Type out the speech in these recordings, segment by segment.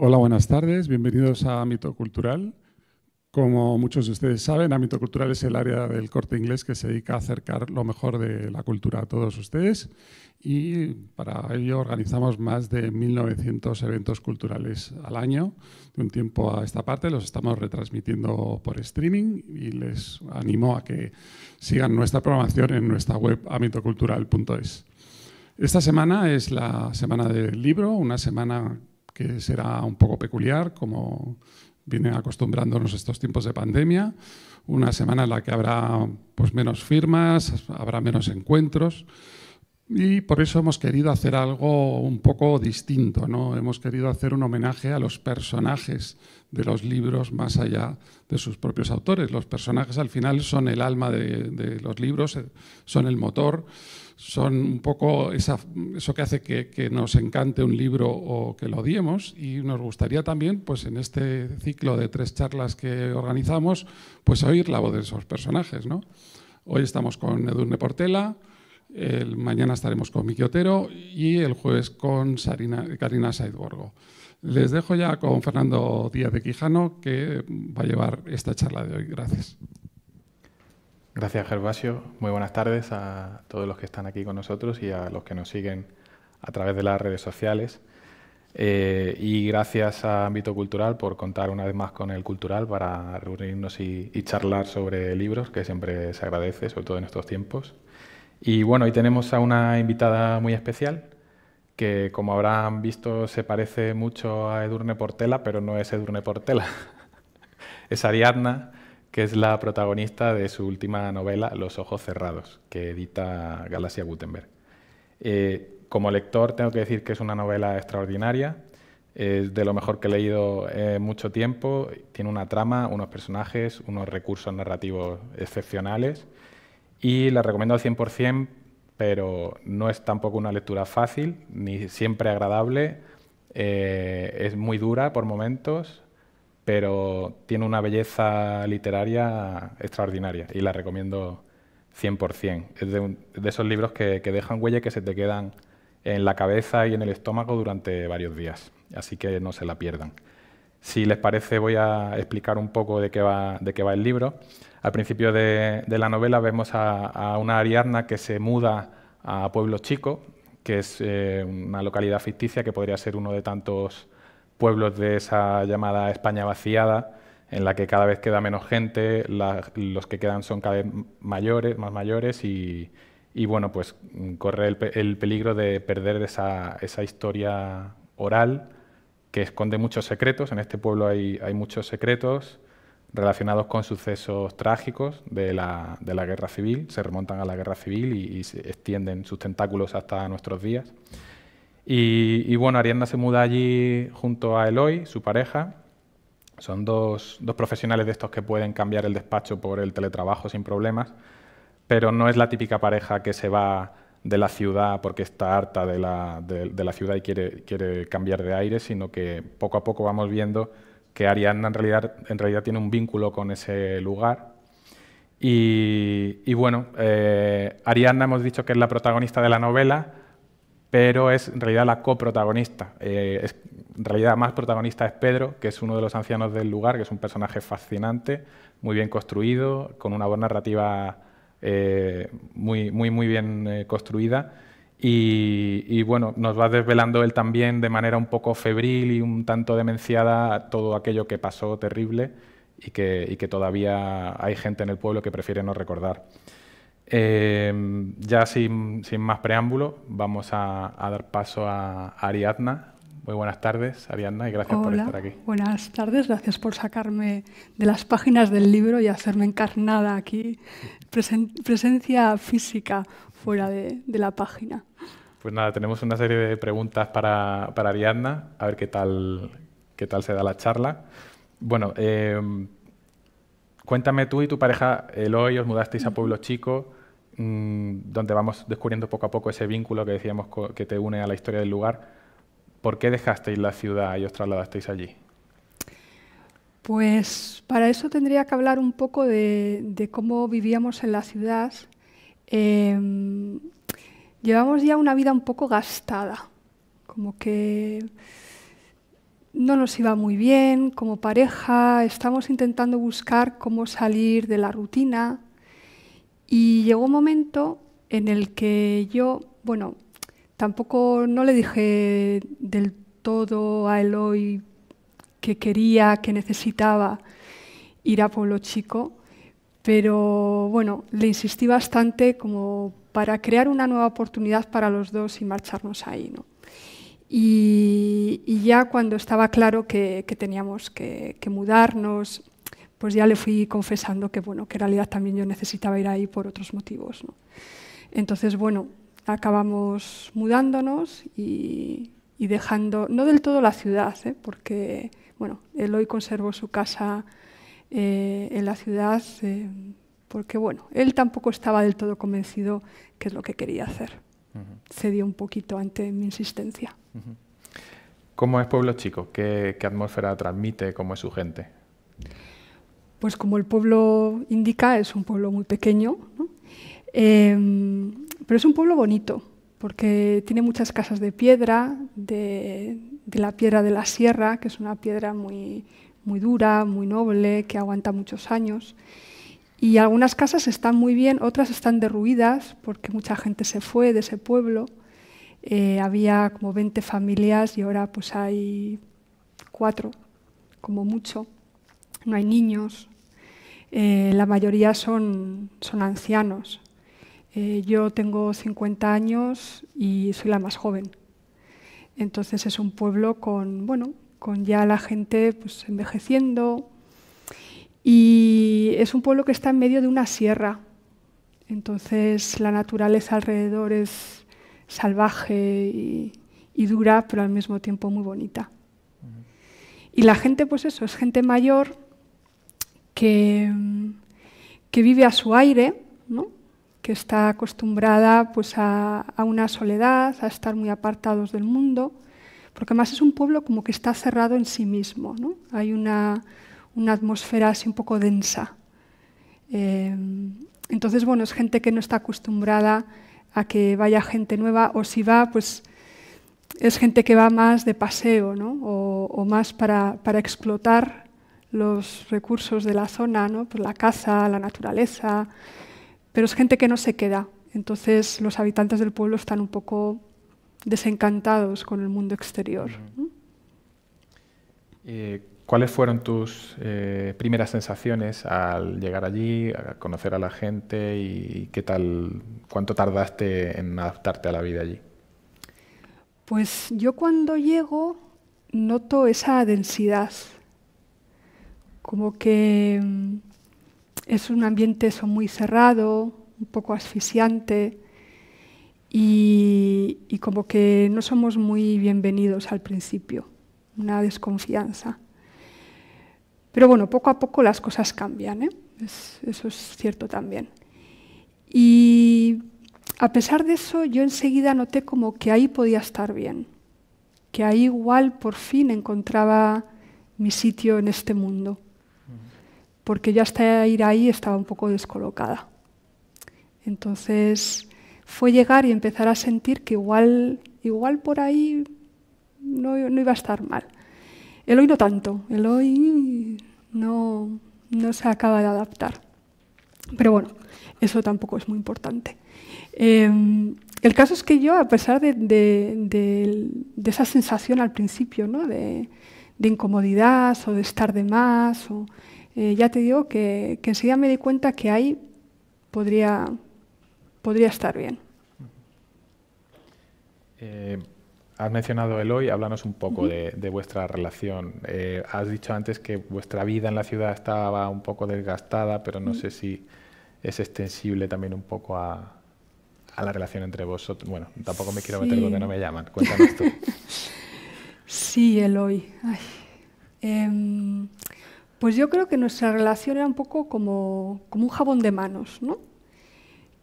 Hola, buenas tardes. Bienvenidos a Ámbito Cultural. Como muchos de ustedes saben, Ámbito Cultural es el área del corte inglés que se dedica a acercar lo mejor de la cultura a todos ustedes y para ello organizamos más de 1.900 eventos culturales al año. De un tiempo a esta parte los estamos retransmitiendo por streaming y les animo a que sigan nuestra programación en nuestra web amitocultural.es Esta semana es la semana del libro, una semana que será un poco peculiar, como vienen acostumbrándonos estos tiempos de pandemia. Una semana en la que habrá pues, menos firmas, habrá menos encuentros. Y por eso hemos querido hacer algo un poco distinto, ¿no? Hemos querido hacer un homenaje a los personajes de los libros más allá de sus propios autores. Los personajes al final son el alma de, de los libros, eh, son el motor son un poco eso que hace que, nos encante un libro o que lo odiemos y nos gustaría también, pues en este ciclo de tres charlas que organizamos, pues oír la voz de esos personajes. ¿no? Hoy estamos con Edurne Portela, el mañana estaremos con Miki Otero y el jueves con Karina Saidborgo. Les dejo ya con Fernando Díaz de Quijano, que va a llevar esta charla de hoy. Gracias. Gracias, Gervasio. Muy buenas tardes a todos los que están aquí con nosotros y a los que nos siguen a través de las redes sociales. Eh, y gracias a Ámbito Cultural por contar una vez más con el Cultural para reunirnos y, y, charlar sobre libros, que siempre se agradece, sobre todo en estos tiempos. Y bueno, hoy tenemos a una invitada muy especial, que como habrán visto se parece mucho a Edurne Portela, pero no es Edurne Portela. es Ariadna, que es la protagonista de su última novela, Los Ojos Cerrados, que edita Galaxia Gutenberg. Eh, como lector tengo que decir que es una novela extraordinaria, es de lo mejor que he leído mucho tiempo, tiene una trama, unos personajes, unos recursos narrativos excepcionales y la recomiendo al 100%, pero no es tampoco una lectura fácil ni siempre agradable, eh, es muy dura por momentos, pero tiene una belleza literaria extraordinaria y la recomiendo 100%. Es de, de esos libros que, dejan huella que se te quedan en la cabeza y en el estómago durante varios días, así que no se la pierdan. Si les parece, voy a explicar un poco de qué va, de qué va el libro. Al principio de, la novela vemos a, una Ariadna que se muda a Pueblo Chico, que es eh, una localidad ficticia que podría ser uno de tantos pueblos de esa llamada España vaciada, en la que cada vez queda menos gente, los que quedan son cada vez mayores, más mayores y, bueno, pues corre el, peligro de perder esa, historia oral que esconde muchos secretos. En este pueblo hay, muchos secretos relacionados con sucesos trágicos de la, guerra civil, se remontan a la guerra civil y, se extienden sus tentáculos hasta nuestros días. Y, bueno, Arianna se muda allí junto a Eloy, su pareja. Son dos, profesionales de estos que pueden cambiar el despacho por el teletrabajo sin problemas, pero no es la típica pareja que se va de la ciudad porque está harta de la, ciudad y quiere, cambiar de aire, sino que poco a poco vamos viendo que Arianna en realidad, tiene un vínculo con ese lugar. Y, bueno, eh, Arianna hemos dicho que es la protagonista de la novela, pero es en realidad la coprotagonista. Eh, en realidad más protagonista es Pedro, que es uno de los ancianos del lugar, que es un personaje fascinante, muy bien construido, con una buena narrativa eh, muy, muy, muy bien eh, construida. Y, bueno, nos va desvelando él también de manera un poco febril y un tanto demenciada todo aquello que pasó terrible y que todavía hay gente en el pueblo que prefiere no recordar. Em, ya sin, más preámbulo, vamos a, dar paso a Ariadna. Muy buenas tardes, Ariadna, y gracias por estar aquí. Buenas tardes, gracias por sacarme de las páginas del libro y hacerme encarnada aquí, presencia física fuera de, la página. Pues nada, tenemos una serie de preguntas para, Ariadna, a ver qué tal, qué tal se da la charla. Bueno, em, cuéntame tú y tu pareja Eloy, os mudasteis a Pueblo Chico. Mm, donde vamos descubriendo poco a poco ese vínculo que decíamos que te une a la historia del lugar. ¿Por qué dejasteis la ciudad y os trasladasteis allí? Pues para eso tendría que hablar un poco de, cómo vivíamos en la ciudad. Em, llevamos ya una vida un poco gastada, como que no nos iba muy bien como pareja, estamos intentando buscar cómo salir de la rutina, y llegó un momento en el que yo, bueno, tampoco no le dije del todo a Eloy que quería, que necesitaba ir a Pueblo Chico, pero bueno, le insistí bastante como para crear una nueva oportunidad para los dos y marcharnos ahí. ¿no? Y, ya cuando estaba claro que, teníamos que, que mudarnos, pues ya le fui confesando que, bueno, que en realidad también yo necesitaba ir ahí por otros motivos. Entonces, bueno, acabamos mudándonos y, dejando, no del todo la ciudad, ¿eh? porque, bueno, él hoy conservó su casa eh, en la ciudad, eh, porque, bueno, él tampoco estaba del todo convencido que es lo que quería hacer. Cedió un poquito ante mi insistencia. ¿Cómo es Pueblo Chico? ¿Qué atmósfera transmite? ¿Cómo es su gente? pues como el pueblo indica, es un pueblo muy pequeño, em, pero es un pueblo bonito, porque tiene muchas casas de piedra, de, la piedra de la sierra, que es una piedra muy, muy dura, muy noble, que aguanta muchos años. Y algunas casas están muy bien, otras están derruidas, porque mucha gente se fue de ese pueblo. Eh, había como 20 familias y ahora pues hay cuatro, como mucho no hay niños, eh, la mayoría son, ancianos. Eh, yo tengo 50 años y soy la más joven. Entonces es un pueblo con, bueno, con ya la gente pues, envejeciendo. Y es un pueblo que está en medio de una sierra. Entonces la naturaleza alrededor es salvaje y dura, pero al mismo tiempo muy bonita. Y la gente, pues eso, es gente mayor que, vive a su aire, que está acostumbrada pues, a, una soledad, a estar muy apartados del mundo, porque además es un pueblo como que está cerrado en sí mismo. Hay una, atmósfera así un poco densa. Eh, entonces, bueno, es gente que no está acostumbrada a que vaya gente nueva, o si va, pues es gente que va más de paseo, o, más para, para explotar los recursos de la zona, ¿no? Por pues la casa, la naturaleza, pero es gente que no se queda. Entonces los habitantes del pueblo están un poco desencantados con el mundo exterior. Eh, ¿Cuáles fueron tus eh, primeras sensaciones al llegar allí, a conocer a la gente y qué tal, cuánto tardaste en adaptarte a la vida allí? Pues yo cuando llego noto esa densidad como que mm, es un ambiente eso, muy cerrado, un poco asfixiante y, como que no somos muy bienvenidos al principio, una desconfianza. Pero bueno, poco a poco las cosas cambian, ¿eh? eso es cierto también. Y a pesar de eso, yo enseguida noté como que ahí podía estar bien, que ahí igual por fin encontraba mi sitio en este mundo porque ya hasta ir ahí estaba un poco descolocada. Entonces fue llegar y empezar a sentir que igual, igual por ahí no, iba a estar mal. El hoy no tanto, el hoy no, se acaba de adaptar. Pero bueno, eso tampoco es muy importante. Em, el caso es que yo, a pesar de, esa sensación al principio, ¿no? de, incomodidad o de estar de más, eh, ya te digo que, que enseguida me di cuenta que ahí podría, podría estar bien. Eh, has mencionado Eloy, háblanos un poco de, vuestra relación. Eh, has dicho antes que vuestra vida en la ciudad estaba un poco desgastada, pero no sé si es extensible también un poco a, la relación entre vosotros. Bueno, tampoco me quiero meter donde no me llaman. Cuéntanos tú. sí, Eloy. Pues yo creo que nuestra relación era un poco como, un jabón de manos, ¿no?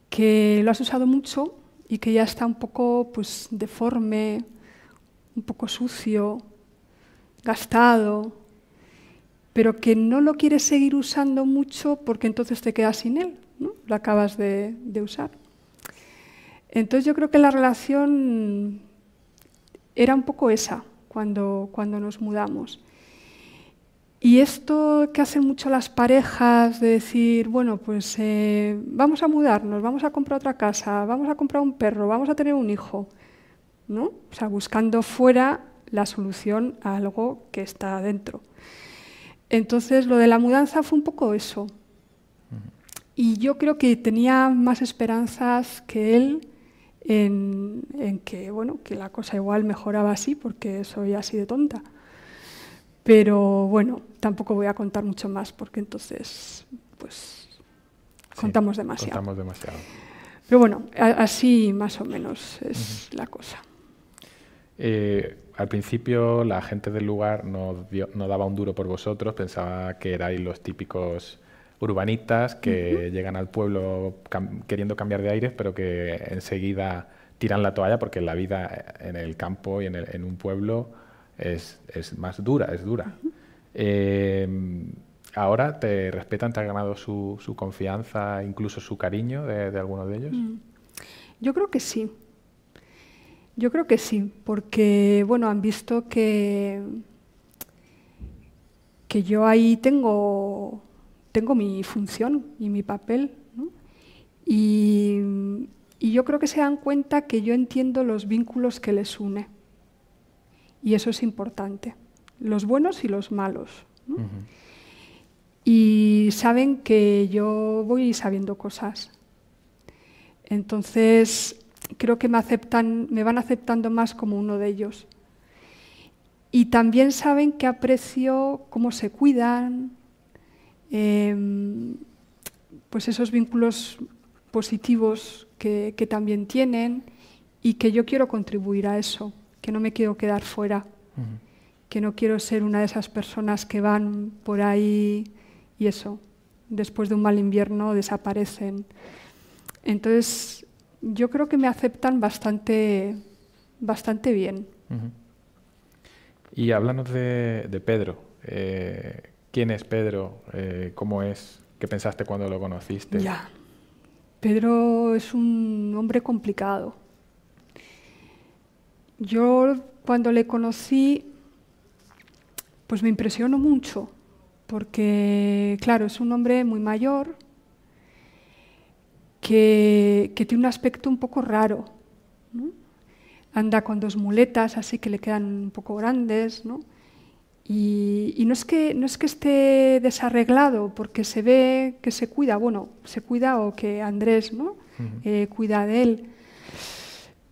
que lo has usado mucho y que ya está un poco pues, deforme, un poco sucio, gastado, pero que no lo quieres seguir usando mucho porque entonces te quedas sin él, ¿no? lo acabas de, de usar. Entonces yo creo que la relación era un poco esa cuando, cuando nos mudamos. Y esto que hacen mucho las parejas de decir, bueno, pues eh, vamos a mudarnos, vamos a comprar otra casa, vamos a comprar un perro, vamos a tener un hijo, ¿no? O sea, buscando fuera la solución a algo que está adentro. Entonces, lo de la mudanza fue un poco eso. Y yo creo que tenía más esperanzas que él en, en que, bueno, que la cosa igual mejoraba así, porque soy así de tonta. Pero bueno, tampoco voy a contar mucho más porque entonces, pues, contamos demasiado. Contamos demasiado. Pero bueno, así más o menos es la cosa. Eh, al principio la gente del lugar no, no, daba un duro por vosotros, pensaba que erais los típicos urbanistas que llegan al pueblo queriendo cambiar de aires, pero que enseguida tiran la toalla porque la vida en el campo y en, el, en un pueblo es, más dura, es dura. Eh, ahora te respetan, te han ganado su, su confianza, incluso su cariño de, alguno algunos de ellos. Mm. Yo creo que sí. Yo creo que sí, porque bueno, han visto que, que yo ahí tengo, tengo mi función y mi papel. y yo creo que se dan cuenta que yo entiendo los vínculos que les une. Y eso es importante, los buenos y los malos. Y saben que yo voy sabiendo cosas. Entonces, creo que me, aceptan, me van aceptando más como uno de ellos. Y también saben que aprecio cómo se cuidan, em, pues esos vínculos positivos que también tienen y que yo quiero contribuir a eso que no me quiero quedar fuera, que no quiero ser una de esas personas que van por ahí y eso, después de un mal invierno desaparecen. Entonces, yo creo que me aceptan bastante, bastante bien. Y háblanos de, Pedro. Eh, ¿Quién es Pedro? Eh, ¿Cómo es? ¿Qué pensaste cuando lo conociste? Pedro es un hombre complicado. Yo cuando le conocí, pues me impresionó mucho, porque claro, es un hombre muy mayor, que, tiene un aspecto un poco raro. Anda con dos muletas, así que le quedan un poco grandes, ¿no? Y, no, es que, no esté desarreglado, porque se ve que se cuida, bueno, se cuida o que Andrés ¿no? Eh, cuida de él,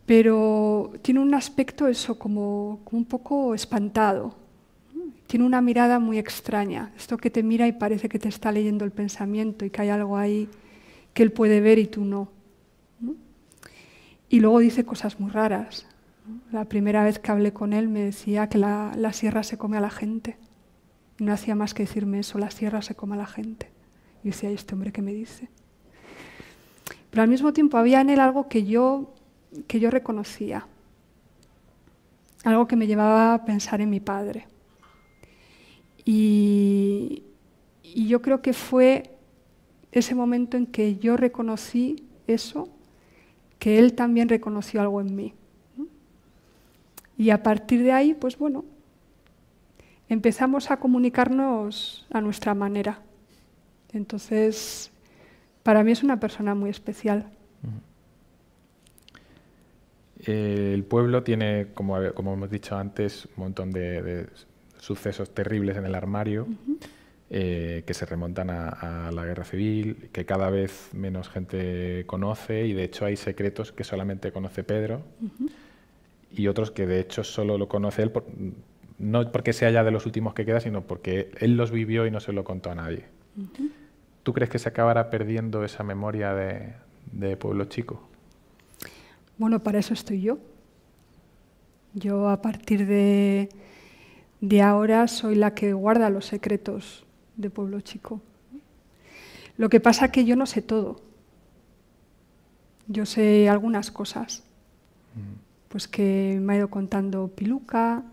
pero tiene un aspecto eso como, un poco espantado. Tiene una mirada muy extraña, esto que te mira y parece que te está leyendo el pensamiento y que hay algo ahí que él puede ver y tú no. Y luego dice cosas muy raras. La primera vez que hablé con él me decía que la, sierra se come a la gente. no hacía más que decirme eso, la sierra se come a la gente. Y decía, ¿y este hombre que me dice? Pero al mismo tiempo había en él algo que yo que yo reconocía, algo que me llevaba a pensar en mi padre. Y, yo creo que fue ese momento en que yo reconocí eso, que él también reconoció algo en mí. Y a partir de ahí, pues bueno, empezamos a comunicarnos a nuestra manera. Entonces, para mí es una persona muy especial el pueblo tiene, como, hemos dicho antes, un montón de, sucesos terribles en el armario eh, que se remontan a, la guerra civil, que cada vez menos gente conoce y de hecho hay secretos que solamente conoce Pedro y otros que de hecho solo lo conoce él, no porque sea ya de los últimos que queda, sino porque él los vivió y no se lo contó a nadie. ¿Tú crees que se acabará perdiendo esa memoria de pueblo chico? Bueno, para eso estoy yo. Yo a partir de, ahora soy la que guarda los secretos de Pueblo Chico. Lo que pasa es que yo no sé todo. Yo sé algunas cosas. Mm. Pues que me ha ido contando Piluca,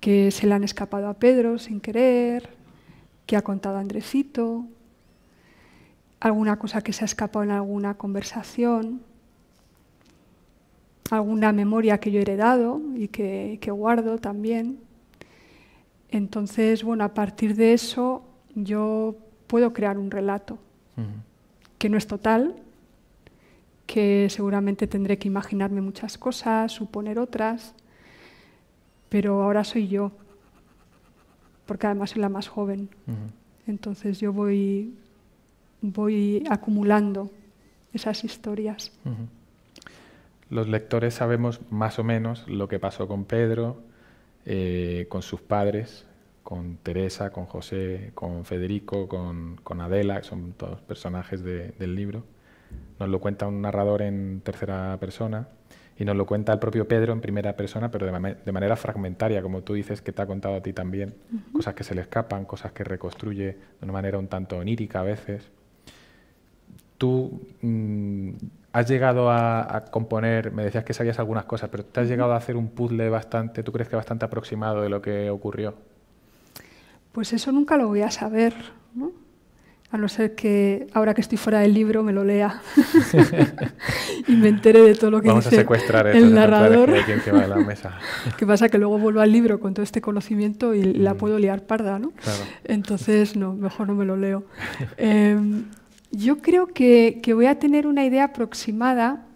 que se le han escapado a Pedro sin querer, que ha contado Andrecito, Andresito, alguna cosa que se ha escapado en alguna conversación alguna memoria que yo he heredado y que, guardo también. Entonces, bueno, a partir de eso yo puedo crear un relato que no es total, que seguramente tendré que imaginarme muchas cosas, suponer otras, pero ahora soy yo, porque además soy la más joven. Entonces yo voy, voy acumulando esas historias los lectores sabemos más o menos lo que pasó con Pedro, eh, con sus padres, con Teresa, con José, con Federico, con, Adela, que son todos personajes del libro. Nos lo cuenta un narrador en tercera persona y nos lo cuenta el propio Pedro en primera persona, pero de, manera fragmentaria, como tú dices que te ha contado a ti también, cosas que se le escapan, cosas que reconstruye de una manera un tanto onírica a veces. Tú mm, ¿Has llegado a, componer, me decías que sabías algunas cosas, pero te has llegado a hacer un puzzle bastante, tú crees que bastante aproximado de lo que ocurrió? Pues eso nunca lo voy a saber, ¿no? A no ser que ahora que estoy fuera del libro me lo lea y me entere de todo lo que Vamos a secuestrar el, narrador. la mesa. ¿Qué pasa? Que luego vuelvo al libro con todo este conocimiento y la mm. puedo liar parda, ¿no? Entonces, no, mejor no me lo leo. Yo creo que, voy a tener una idea aproximada,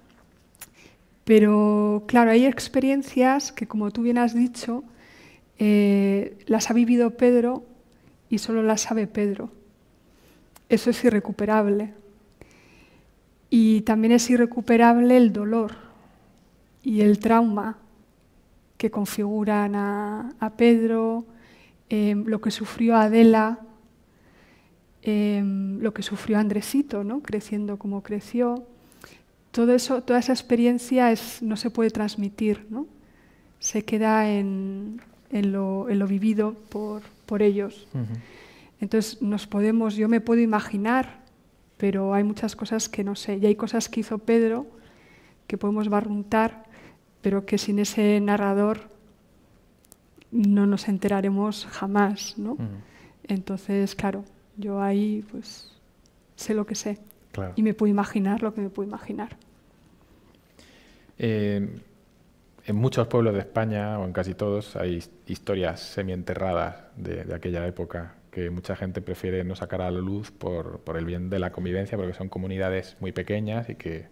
pero claro, hay experiencias que, como tú bien has dicho, eh, las ha vivido Pedro y solo las sabe Pedro. Eso es irrecuperable. Y también es irrecuperable el dolor y el trauma que configuran a, Pedro, eh, lo que sufrió Adela, Em, lo que sufrió Andresito, ¿no? creciendo como creció. Todo eso, toda esa experiencia no se puede transmitir, ¿no? se queda en, lo, vivido por, por ellos. Entonces nos podemos, yo me puedo imaginar, pero hay muchas cosas que no sé, y hay cosas que hizo Pedro que podemos barruntar, pero que sin ese narrador no nos enteraremos jamás. ¿no? Entonces, claro, yo ahí, pues, sé lo que sé. Y me puedo imaginar lo que me puedo imaginar. Eh, en muchos pueblos de España, o en casi todos, hay historias semienterradas de, de aquella época que mucha gente prefiere no sacar a la luz por, el bien de la convivencia, porque son comunidades muy pequeñas y que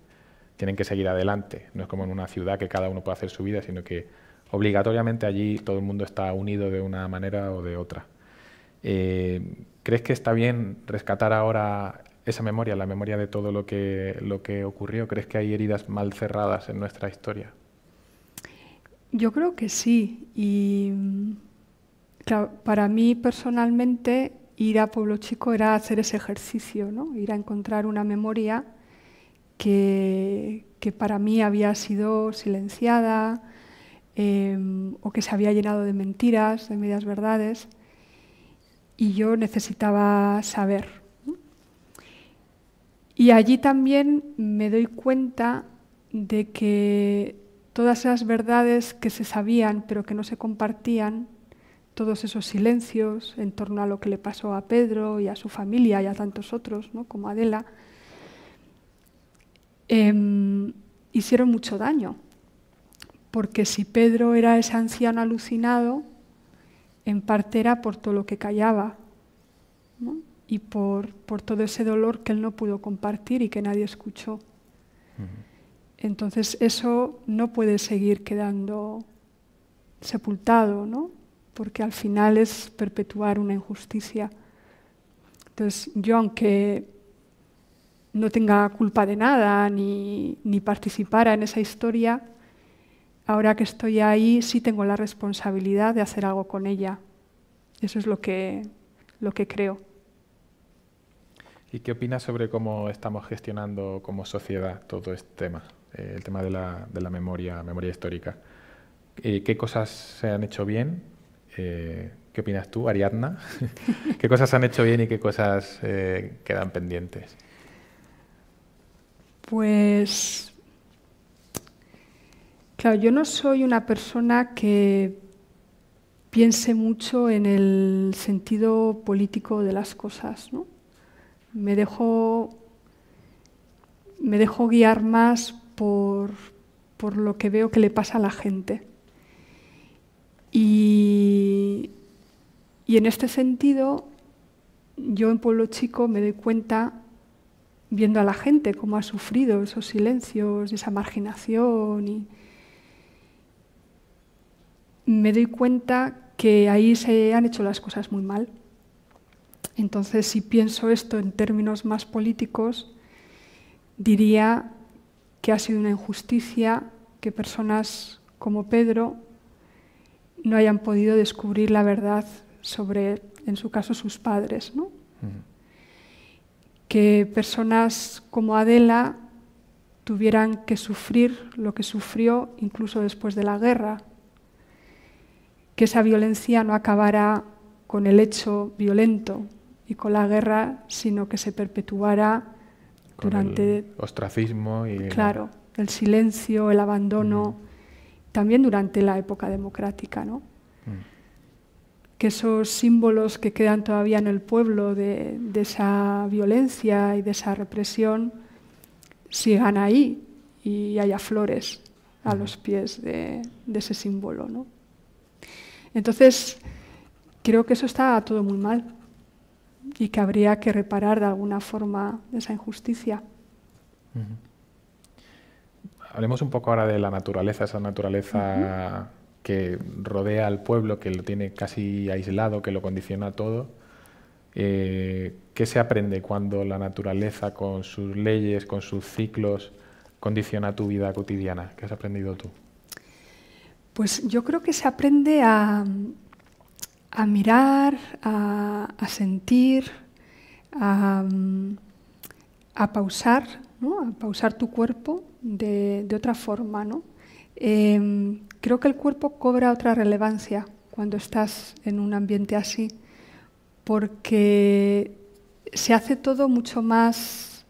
tienen que seguir adelante. No es como en una ciudad que cada uno puede hacer su vida, sino que obligatoriamente allí todo el mundo está unido de una manera o de otra. Eh, ¿Crees que está bien rescatar ahora esa memoria, la memoria de todo lo que, ocurrió? ¿Crees que hay heridas mal cerradas en nuestra historia? Yo creo que sí. Y para mí personalmente ir a Pueblo Chico era hacer ese ejercicio, ¿no? ir a encontrar una memoria que, para mí había sido silenciada em, o que se había llenado de mentiras, de medias verdades y yo necesitaba saber. Y allí también me doy cuenta de que todas esas verdades que se sabían pero que no se compartían, todos esos silencios en torno a lo que le pasó a Pedro y a su familia y a tantos otros, ¿no? como Adela, em, hicieron mucho daño. Porque si Pedro era ese anciano alucinado, en parte era por todo lo que callaba y por, todo ese dolor que él no pudo compartir y que nadie escuchó. Entonces eso no puede seguir quedando sepultado, ¿no? porque al final es perpetuar una injusticia. Entonces yo, aunque no tenga culpa de nada ni, ni participara en esa historia, ahora que estoy ahí sí tengo la responsabilidad de hacer algo con ella. Eso es lo que, lo que creo. ¿Y qué opinas sobre cómo estamos gestionando como sociedad todo este tema, eh, el tema de la, memoria, memoria histórica? Eh, ¿Qué cosas se han hecho bien? Eh, ¿Qué opinas tú, Ariadna? ¿Qué cosas se han hecho bien y qué cosas quedan pendientes? Pues Claro, yo no soy una persona que piense mucho en el sentido político de las cosas. ¿no? Me, dejo, me dejo guiar más por, por lo que veo que le pasa a la gente. Y, y, en este sentido, yo en Pueblo Chico me doy cuenta, viendo a la gente, cómo ha sufrido esos silencios, esa marginación y me doy cuenta que ahí se han hecho las cosas muy mal. Entonces, si pienso esto en términos más políticos, diría que ha sido una injusticia que personas como Pedro no hayan podido descubrir la verdad sobre, en su caso, sus padres. Que personas como Adela tuvieran que sufrir lo que sufrió incluso después de la guerra, que esa violencia no acabara con el hecho violento y con la guerra, sino que se perpetuara durante... El ostracismo y... Claro, el silencio, el abandono, mm. también durante la época democrática, ¿no? Mm. Que esos símbolos que quedan todavía en el pueblo de, esa violencia y de esa represión sigan ahí y haya flores a mm. los pies de ese símbolo, ¿no? Entonces, creo que eso está todo muy mal y que habría que reparar de alguna forma esa injusticia. Hablemos un poco ahora de la naturaleza, esa naturaleza que rodea al pueblo, que lo tiene casi aislado, que lo condiciona todo. Eh, ¿Qué se aprende cuando la naturaleza, con sus leyes, con sus ciclos, condiciona tu vida cotidiana? ¿Qué has aprendido tú? Pues yo creo que se aprende a, mirar, a, sentir, a, pausar, a pausar tu cuerpo de, otra forma. Em, creo que el cuerpo cobra otra relevancia cuando estás en un ambiente así, porque se hace todo mucho más,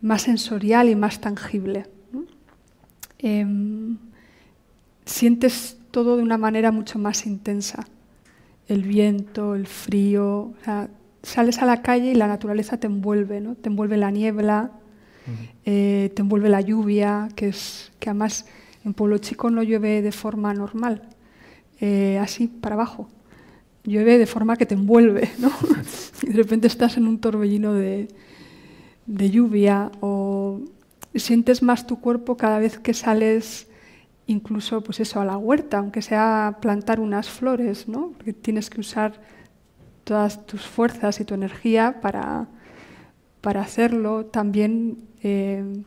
más sensorial y más tangible. Em, sientes todo de una manera mucho más intensa. El viento, el frío, sales a la calle y la naturaleza te envuelve, ¿no? Te envuelve la niebla, eh, te envuelve la lluvia, que, es, que además en Pueblo Chico no llueve de forma normal, eh, así para abajo. Llueve de forma que te envuelve, ¿no? y de repente estás en un torbellino de, de lluvia o sientes más tu cuerpo cada vez que sales incluso pues eso, a la huerta, aunque sea plantar unas flores, ¿no? porque tienes que usar todas tus fuerzas y tu energía para, para hacerlo. También eh,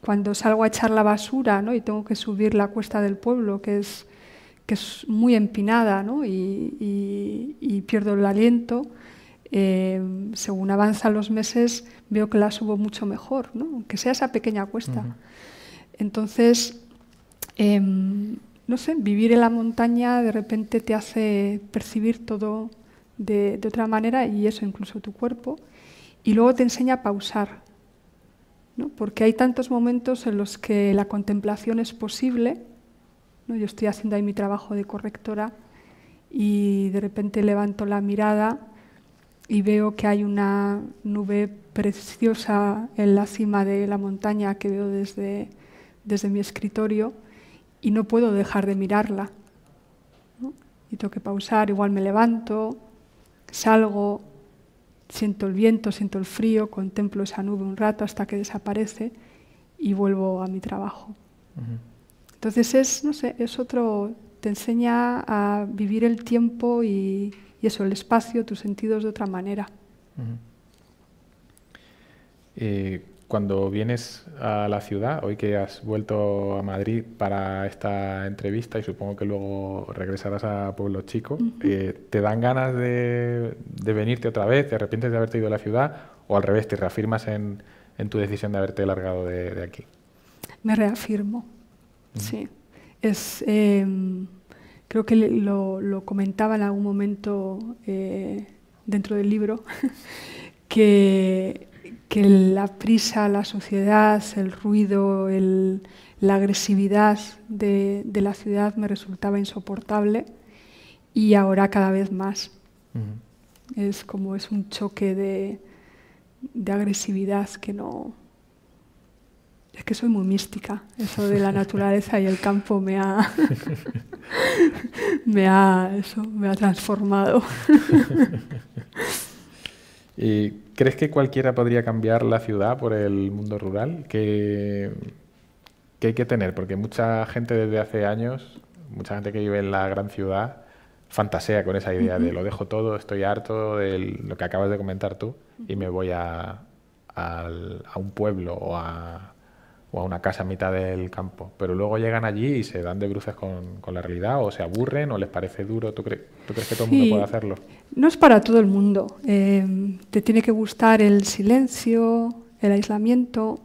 cuando salgo a echar la basura ¿no? y tengo que subir la cuesta del pueblo, que es, que es muy empinada y, pierdo el aliento, eh, según avanzan los meses veo que la subo mucho mejor, aunque sea esa pequeña cuesta. Entonces, Em, no sé, vivir en la montaña de repente te hace percibir todo de, de, otra manera y eso incluso tu cuerpo. Y luego te enseña a pausar, ¿no? porque hay tantos momentos en los que la contemplación es posible. ¿no? Yo estoy haciendo ahí mi trabajo de correctora y de repente levanto la mirada y veo que hay una nube preciosa en la cima de la montaña que veo desde, desde mi escritorio y no puedo dejar de mirarla. Y tengo que pausar, igual me levanto, salgo, siento el viento, siento el frío, contemplo esa nube un rato hasta que desaparece y vuelvo a mi trabajo. Entonces es, no sé, es otro, te enseña a vivir el tiempo y, eso, el espacio, tus sentidos de otra manera cuando vienes a la ciudad, hoy que has vuelto a Madrid para esta entrevista y supongo que luego regresarás a Pueblo Chico, eh, ¿te dan ganas de, venirte otra vez? ¿Te arrepientes de haberte ido a la ciudad? ¿O al revés, te reafirmas en, tu decisión de haberte largado de, aquí? Me reafirmo, sí. Es, em, creo que lo, comentaba en algún momento eh, dentro del libro, que que la prisa, la sociedad, el ruido, la agresividad de, la ciudad me resultaba insoportable y ahora cada vez más. Es como es un choque de, agresividad que no... Es que soy muy mística. Eso de la naturaleza y el campo me ha, me ha, eso, me ha transformado. Eh, ¿Crees que cualquiera podría cambiar la ciudad por el mundo rural? ¿Qué, hay que tener? Porque mucha gente desde hace años, mucha gente que vive en la gran ciudad, fantasea con esa idea de lo dejo todo, estoy harto de lo que acabas de comentar tú y me voy a un pueblo o a o a una casa a mitad del campo, pero luego llegan allí y se dan de bruces con, la realidad o se aburren o les parece duro. ¿Tú, crees que todo el mundo puede hacerlo? No es para todo el mundo. Eh, te tiene que gustar el silencio, el aislamiento,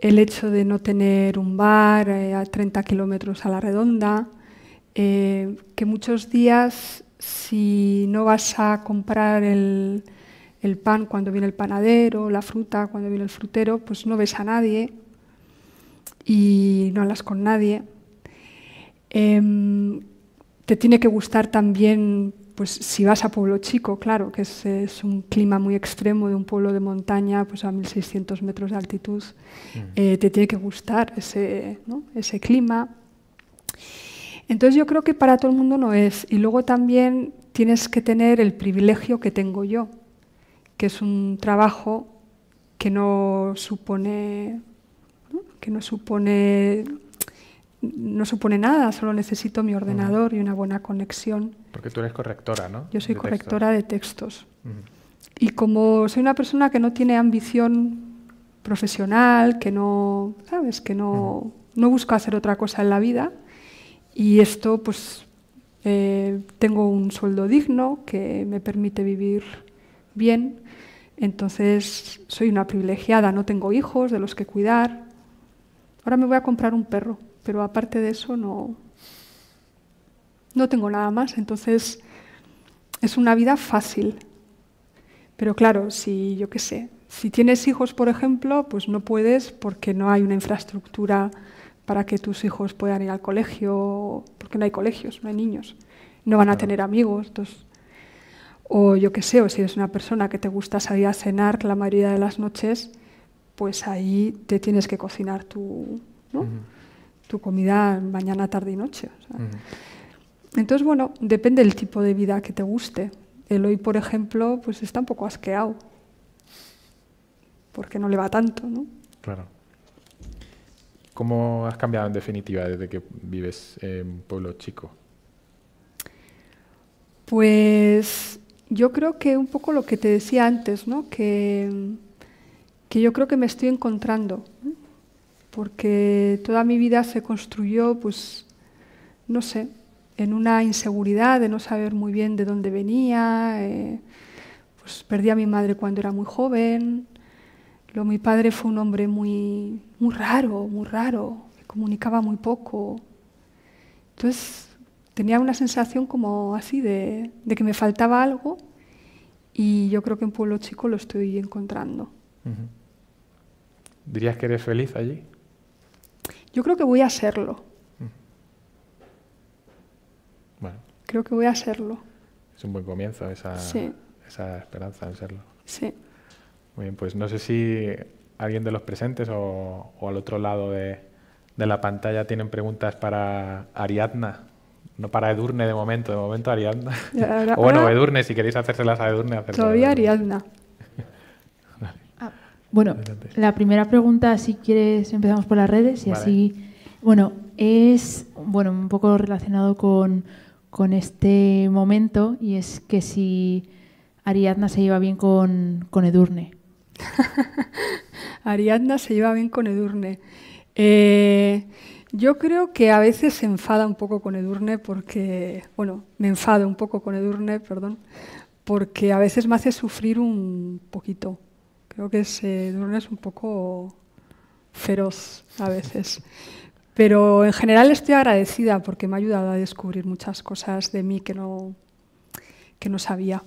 el hecho de no tener un bar eh, a 30 kilómetros a la redonda, eh, que muchos días si no vas a comprar el, el pan cuando viene el panadero, la fruta cuando viene el frutero, pues no ves a nadie y no hablas con nadie. Em, te tiene que gustar también, pues si vas a Pueblo Chico, claro, que es, un clima muy extremo de un pueblo de montaña, pues a 1600 metros de altitud, mm. eh, te tiene que gustar ese, ese clima. Entonces yo creo que para todo el mundo no es. Y luego también tienes que tener el privilegio que tengo yo, que es un trabajo que no supone que no supone, no supone nada, solo necesito mi ordenador y una buena conexión. Porque tú eres correctora, ¿no? Yo soy correctora de textos. Y como soy una persona que no tiene ambición profesional, que no, ¿sabes? Que no, no busca hacer otra cosa en la vida, y esto pues eh, tengo un sueldo digno que me permite vivir bien. Entonces soy una privilegiada, no tengo hijos de los que cuidar, Ahora me voy a comprar un perro, pero aparte de eso no, no tengo nada más. Entonces es una vida fácil. Pero claro, si yo qué sé, si tienes hijos, por ejemplo, pues no puedes porque no hay una infraestructura para que tus hijos puedan ir al colegio, porque no hay colegios, no hay niños, no van a tener amigos. o yo qué sé, o si eres una persona que te gusta salir a cenar la mayoría de las noches, pues ahí te tienes que cocinar tu, tu comida mañana, tarde y noche. Entonces, bueno, depende del tipo de vida que te guste. El hoy, por ejemplo, pues está un poco asqueado, porque no le va tanto, ¿no? Claro. ¿Cómo has cambiado en definitiva desde que vives en un pueblo chico? Pues yo creo que un poco lo que te decía antes, ¿no? Que que yo creo que me estoy encontrando, porque toda mi vida se construyó, pues, no sé, en una inseguridad de no saber muy bien de dónde venía. Eh, pues perdí a mi madre cuando era muy joven. lo mi padre fue un hombre muy, muy raro, muy raro, que comunicaba muy poco. Entonces tenía una sensación como así de, que me faltaba algo y yo creo que en Pueblo Chico lo estoy encontrando. ¿Dirías que eres feliz allí? Yo creo que voy a serlo. Mm. Creo que voy a serlo. Es un buen comienzo esa, esperanza en serlo. Sí. Muy bien, pues no sé si alguien de los presentes o, al otro lado de, la pantalla tienen preguntas para Ariadna. No para Edurne de momento, de momento Ariadna. o bueno, Edurne, si queréis hacérselas a Edurne, Todavía Ariadna. Bueno, la primera pregunta, si quieres, empezamos por las redes y así. Bueno, es bueno un poco relacionado con, este momento y es que si Ariadna se lleva bien con, Edurne. Ariadna se lleva bien con Edurne. Eh, yo creo que a veces se enfada un poco con Edurne porque, bueno, me enfado un poco con Edurne, perdón, porque a veces me hace sufrir un poquito. Creo que ese es un poco feroz a veces. Pero en general estoy agradecida porque me ha ayudado a descubrir muchas cosas de mí que no, que no sabía.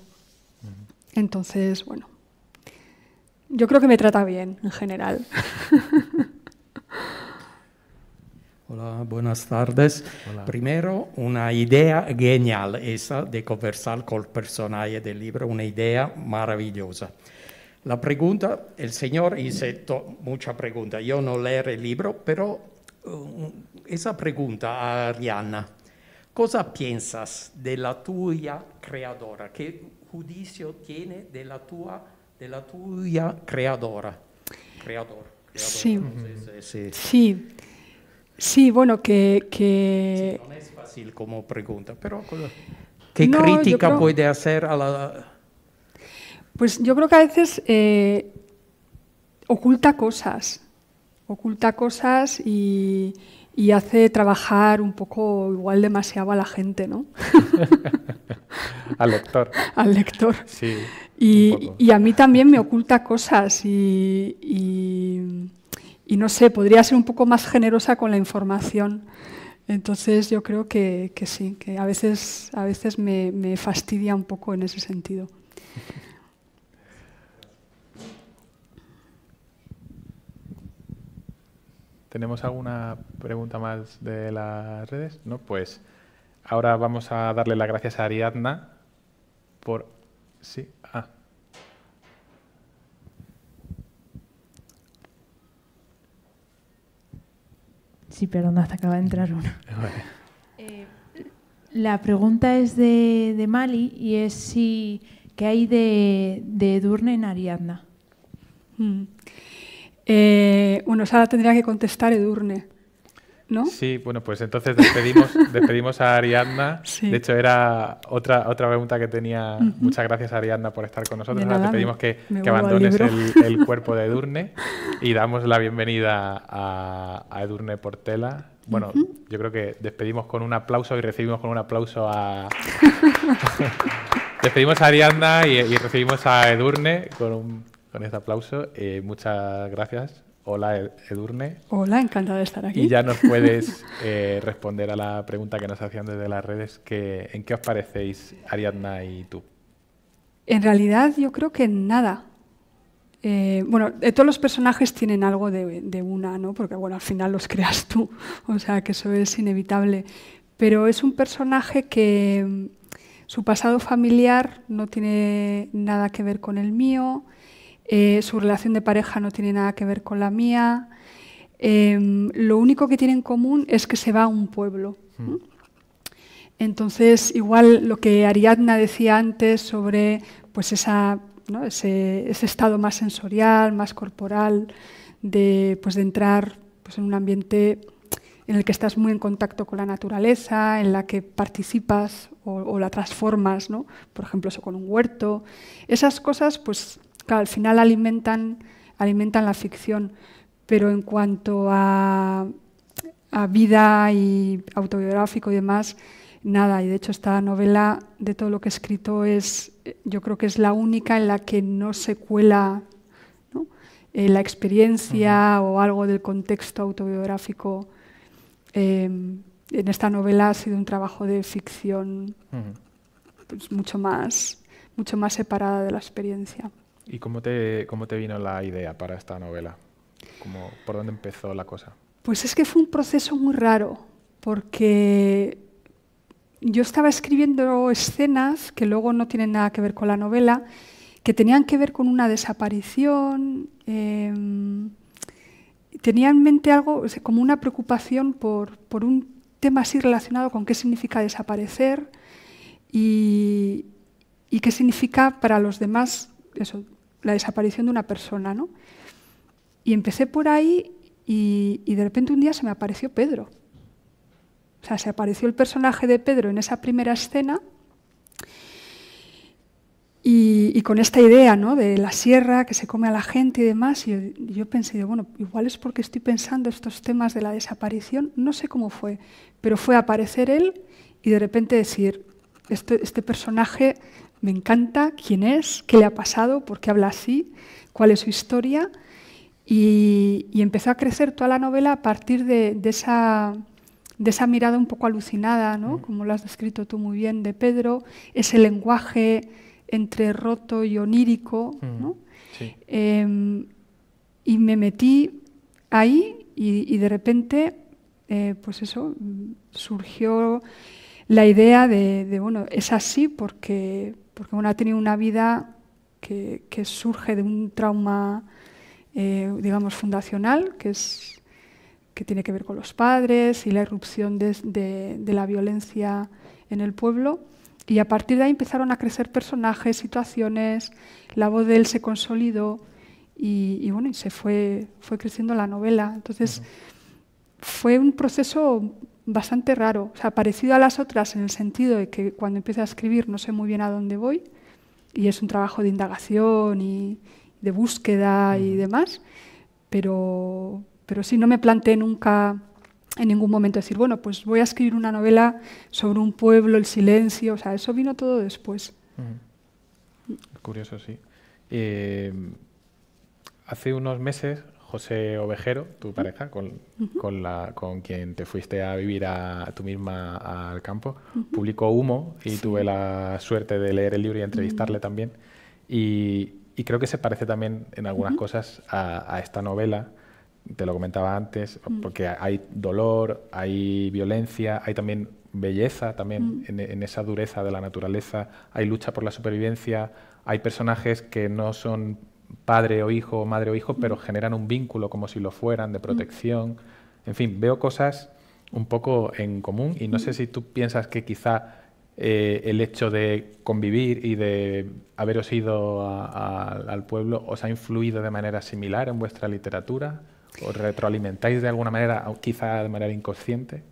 Entonces, bueno, yo creo que me trata bien en general. Hola, buenas tardes. Primero, una idea genial esa de conversar con el personaje del libro, una idea maravillosa. La pregunta, el Señor hizo mucha pregunta. io non leer il libro, pero uh, esa pregunta a Arianna, cosa piensas della tua creadora? Che giudizio tiene della tua, de la creadora? Creador, creador Sì. Sì, sì, sì. sí, bueno, que... que... no es fácil como pregunta, pero ¿qué no, crítica creo... puede hacer a la... Pues yo creo que a veces eh, oculta cosas, oculta cosas y, hace trabajar un poco igual demasiado a la gente, ¿no? Al lector. Al lector. Sí. Y, a mí también me oculta cosas y, no sé, podría ser un poco más generosa con la información. Entonces yo creo que, sí, que a veces, a veces me fastidia un poco en ese sentido. ¿Tenemos alguna pregunta más de las redes? No, pues ahora vamos a darle las gracias a Ariadna por... Sí, ah. Sí, perdón, hasta acaba de entrar una. Eh, la pregunta es de, Mali y es si qué hay de, de Edurne en Ariadna. Mm. Eh, bueno, Sara tendría que contestar Edurne. ¿No? Sí, bueno, pues entonces despedimos, despedimos a Ariadna. De hecho, era otra, otra pregunta que tenía. Muchas gracias, Ariadna, por estar con nosotros. Ahora te pedimos que, abandones el, cuerpo de Edurne y damos la bienvenida a, Edurne Portela. Bueno, yo creo que despedimos con un aplauso y recibimos con un aplauso a. despedimos a Ariadna y recibimos a Edurne con un con este aplauso. Eh, muchas gracias. Hola, e-, Edurne. Hola, encantada de estar aquí. Y ya nos puedes eh, responder a la pregunta que nos hacían desde las redes, que ¿en qué os parecéis Ariadna y tú? En realidad yo creo que nada. Eh, bueno, todos los personajes tienen algo de, una, ¿no? Porque bueno, al final los creas tú, o sea que eso es inevitable. Pero es un personaje que mm, su pasado familiar no tiene nada que ver con el mío, eh, su relación de pareja no tiene nada que ver con la mía, em, lo único que tiene en común es que se va a un pueblo. Hmm. Entonces, igual lo que Ariadna decía antes sobre pues esa, ese, estado más sensorial, más corporal, de, pues, de entrar pues, en un ambiente en el que estás muy en contacto con la naturaleza, en la que participas o, la transformas, por ejemplo, eso con un huerto. Esas cosas, pues al final alimentan, la ficción, pero en cuanto a, vida y autobiográfico y demás, nada. Y de hecho esta novela, de todo lo que he escrito, es, yo creo que es la única en la que no se cuela eh, la experiencia o algo del contexto autobiográfico. Eh, en esta novela ha sido un trabajo de ficción pues, mucho, más, mucho más separada de la experiencia. ¿Y cómo te, cómo te vino la idea para esta novela? ¿Por dónde empezó la cosa? Pues es que fue un proceso muy raro, porque yo estaba escribiendo escenas que luego no tienen nada que ver con la novela, que tenían que ver con una desaparición. Em, tenía en mente algo como una preocupación por, un tema así relacionado con qué significa desaparecer y, y qué significa para los demás eso, la desaparición de una persona. ¿no? Y empecé por ahí y, de repente un día se me apareció Pedro. O sea, se apareció el personaje de Pedro en esa primera escena y, con esta idea ¿no? de la sierra que se come a la gente y demás, y yo, pensé, bueno, igual es porque estoy pensando estos temas de la desaparición, no sé cómo fue, pero fue aparecer él y de repente decir, este, este personaje me encanta quién es, qué le ha pasado, por qué habla así, cuál es su historia. Y, empezó a crecer toda la novela a partir de, esa, mirada un poco alucinada, ¿no? Mm. como lo has descrito tú muy bien, de Pedro, ese lenguaje entre roto y onírico. Mm. Em, y me metí ahí y, de repente, eh, pues eso, surgió la idea de, bueno, es así porque, porque ha tenido una vida que, surge de un trauma, eh, digamos, fundacional, que, es, que tiene que ver con los padres y la irrupción de, la violencia en el pueblo. Y a partir de ahí empezaron a crecer personajes, situaciones, la voz de él se consolidó y, bueno, y se fue, fue creciendo la novela. Entonces, fue un proceso bastante raro, o sea, parecido a las otras en el sentido de que cuando empiezo a escribir no sé muy bien a dónde voy y es un trabajo de indagación y de búsqueda y demás, pero, pero sí, no me planteé nunca en ningún momento decir, bueno, pues voy a escribir una novela sobre un pueblo, el silencio, o sea, eso vino todo después. Curioso, sí. Eh, hace unos meses José Ovejero, tu pareja, con, con, la, con quien te fuiste a vivir a, tú misma al campo, publicó Humo y tuve la suerte de leer el libro y entrevistarle también. Y, creo que se parece también en algunas cosas a, esta novela. Te lo comentaba antes, porque hay dolor, hay violencia, hay también belleza, también en, en esa dureza de la naturaleza, hay lucha por la supervivencia, hay personajes que no son padre o hijo madre o hijo, pero generan un vínculo como si lo fueran, de protección. En fin, veo cosas un poco en común y no sé si tú piensas que quizá eh, el hecho de convivir y de haberos ido al pueblo os ha influido de manera similar en vuestra literatura. ¿Os retroalimentáis de alguna manera, quizá de manera inconsciente?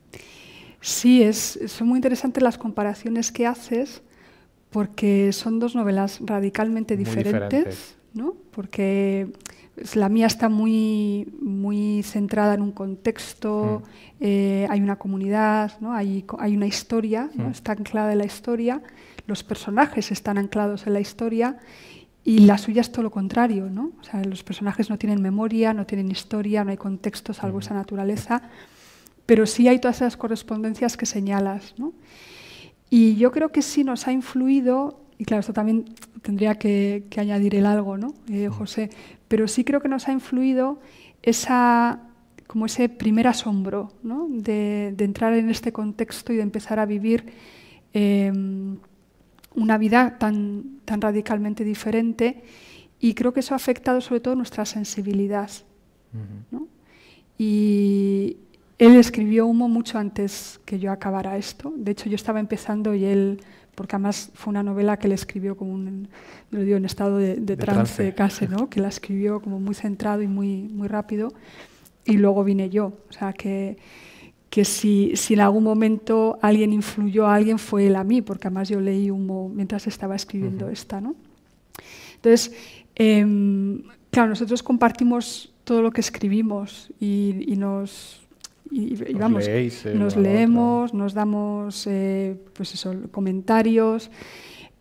Sí, es, son muy interesantes las comparaciones que haces porque son dos novelas radicalmente diferentes, porque pues, la mía está muy, muy centrada en un contexto, mm. eh, hay una comunidad, hay, una historia, mm. está anclada en la historia, los personajes están anclados en la historia y la suya es todo lo contrario. los personajes no tienen memoria, no tienen historia, no hay contexto salvo mm. esa naturaleza, pero sí hay todas esas correspondencias que señalas. Y yo creo que sí nos ha influido y claro, esto también tendría que, añadir el algo, ¿no, eh, José? Pero sí creo que nos ha influido esa, como ese primer asombro ¿no? de, entrar en este contexto y de empezar a vivir em, una vida tan, tan radicalmente diferente. Y creo que eso ha afectado sobre todo nuestra sensibilidad. Y él escribió Humo mucho antes que yo acabara esto. De hecho, yo estaba empezando y él porque además fue una novela que él escribió como un, lo en estado de, de, de trance, casi, ¿no? que la escribió como muy centrado y muy, muy rápido, y luego vine yo. O sea, que, que si, si en algún momento alguien influyó a alguien, fue él a mí, porque además yo leí humo mientras estaba escribiendo esta. ¿no? Entonces, em, claro, nosotros compartimos todo lo que escribimos y nos y, vamos, nos leemos, nos damos eh, pues eso, comentarios.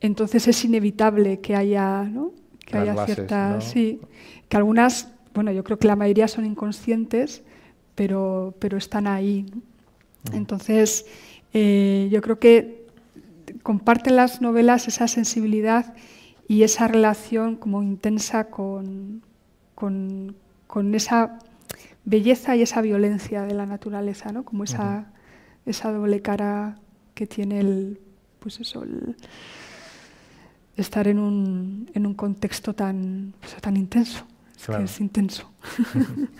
Entonces es inevitable que haya, que haya ciertas, sí, que algunas, bueno, yo creo que la mayoría son inconscientes, pero, pero están ahí. Mm. Entonces, eh, yo creo que comparten las novelas esa sensibilidad y esa relación como intensa con, con, con esa belleza y esa violencia de la naturaleza, ¿no? Como esa, doble cara que tiene el, pues eso, el estar en un, en un contexto tan, tan intenso. Es, intenso.